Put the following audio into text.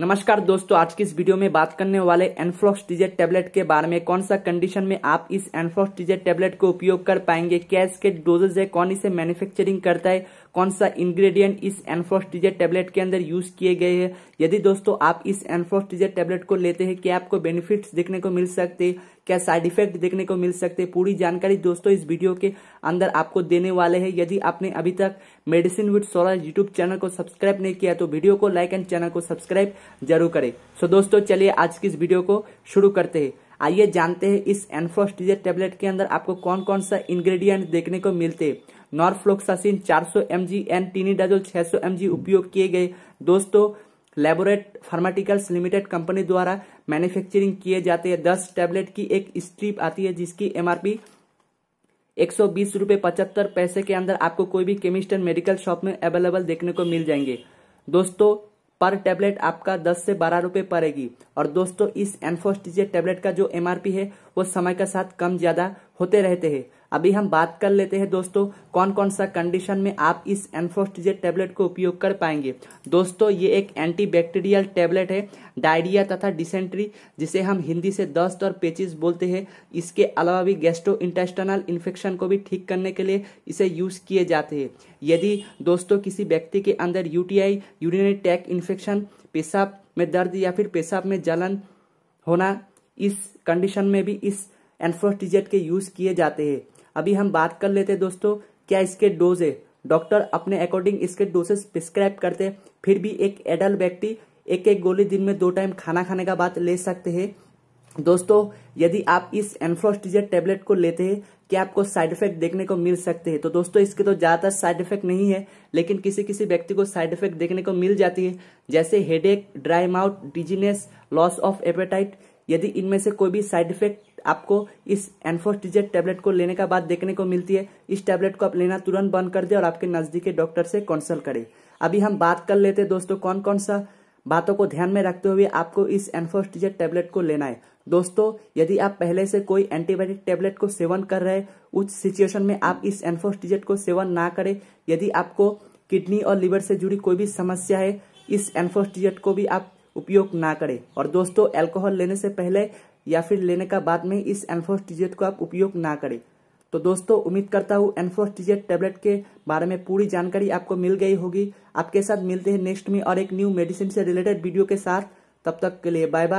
नमस्कार दोस्तों आज की इस वीडियो में बात करने वाले एनफ्लॉक्स टीजेट टेबलेट के बारे में कौन सा कंडीशन में आप इस एनफ्लॉक्स टीजेट टेबलेट को उपयोग कर पाएंगे क्या इसके डोजेज है कौन इसे मैन्युफैक्चरिंग करता है कौन सा इंग्रेडिएंट इस एनफ्लॉक्स टीजेट टेबलेट के अंदर यूज किए गए हैं यदि दोस्तों आप इस एनफ्लॉक्स टीजेट टेबलेट को लेते हैं क्या आपको बेनिफिट देखने को मिल सकते क्या साइड इफेक्ट देखने को मिल सकते हैं पूरी जानकारी दोस्तों इस वीडियो के अंदर आपको देने वाले हैं यदि आपने अभी तक medicine with solar YouTube channel को सब्सक्राइब नहीं किया तो वीडियो को लाइक एंड चैनल को सब्सक्राइब जरूर करें सो दोस्तों चलिए आज की इस वीडियो को शुरू करते हैं आइए जानते हैं इस एनफ्रोस्टीजे टेबलेट के अंदर आपको कौन कौन सा इंग्रेडिएंट देखने को मिलते हैं नॉर्फ्लोक्सासिन 400 सौ एम जी टीनी डाजोल छह सौ उपयोग किए गए दोस्तों लेबोरेट फार्माटिकल्स लिमिटेड कंपनी द्वारा मैन्युफैक्चरिंग किए जाते हैं दस टैबलेट की एक स्ट्रिप आती है जिसकी एमआरपी एक सौ बीस रूपए पचहत्तर पैसे के अंदर आपको कोई भी केमिस्ट एंड मेडिकल शॉप में अवेलेबल देखने को मिल जाएंगे दोस्तों पर टैबलेट आपका 10 से बारह रुपए पड़ेगी और दोस्तों इस एनफोस्टिजिया टैबलेट का जो एमआरपी है वो समय के साथ कम ज्यादा होते रहते हैं अभी हम बात कर लेते हैं दोस्तों कौन कौन सा कंडीशन में आप इस एनफोस्टिजेट टेबलेट को उपयोग कर पाएंगे दोस्तों ये एक एंटीबैक्टीरियल टेबलेट है डायरिया तथा डिसेंट्री जिसे हम हिंदी से दस्त और पेचिस बोलते हैं इसके अलावा भी गैस्ट्रो इंटेस्टनल इन्फेक्शन को भी ठीक करने के लिए इसे यूज किए जाते हैं यदि दोस्तों किसी व्यक्ति के अंदर यूटीआई यूरिनरी टैक इन्फेक्शन पेशाब में दर्द या फिर पेशाब में जलन होना इस कंडीशन में भी इस एनफोस्टिजेट के यूज किए जाते हैं अभी हम बात कर लेते दोस्तों क्या इसके डोज है डॉक्टर अपने अकॉर्डिंग इसके डोजेस प्रिस्क्राइब करते फिर भी एक एडल्ट व्यक्ति एक एक गोली दिन में दो टाइम खाना खाने का बात ले सकते हैं दोस्तों यदि आप इस एनफ्रोस्टिजर टेबलेट को लेते हैं क्या आपको साइड इफेक्ट देखने को मिल सकते हैं तो दोस्तों इसके तो ज़्यादातर साइड इफेक्ट नहीं है लेकिन किसी किसी व्यक्ति को साइड इफेक्ट देखने को मिल जाती है जैसे headache dry mouth dizziness loss of appetite यदि इनमें से कोई भी साइड इफेक्ट आपको इस एनफोस्टिजेट टैबलेट को लेने के बाद देखने को मिलती है इस टैबलेट को आप लेना तुरंत बंद कर दे और आपके नजदीकी डॉक्टर से कंसल्ट करें अभी हम बात कर लेते दोस्तों कौन कौन सा बातों को ध्यान में रखते हुए आपको इस एनफोस्टिजेट टैबलेट को लेना है दोस्तों यदि आप पहले से कोई एंटीबायोटिक टैबलेट को सेवन कर रहे उस सिचुएशन में आप इस एनफोस्टिजेट को सेवन ना करें यदि आपको किडनी और लीवर से जुड़ी कोई भी समस्या है इस एनफोस्टिजेट को भी आप उपयोग ना करें और दोस्तों अल्कोहल लेने से पहले या फिर लेने का बाद में इस एनफ्रोस्टिजेट को आप उपयोग ना करें तो दोस्तों उम्मीद करता हूँ एनफ्रोस्टिजेट टेबलेट के बारे में पूरी जानकारी आपको मिल गई होगी आपके साथ मिलते हैं नेक्स्ट में और एक न्यू मेडिसिन से रिलेटेड वीडियो के साथ तब तक के लिए बाय बाय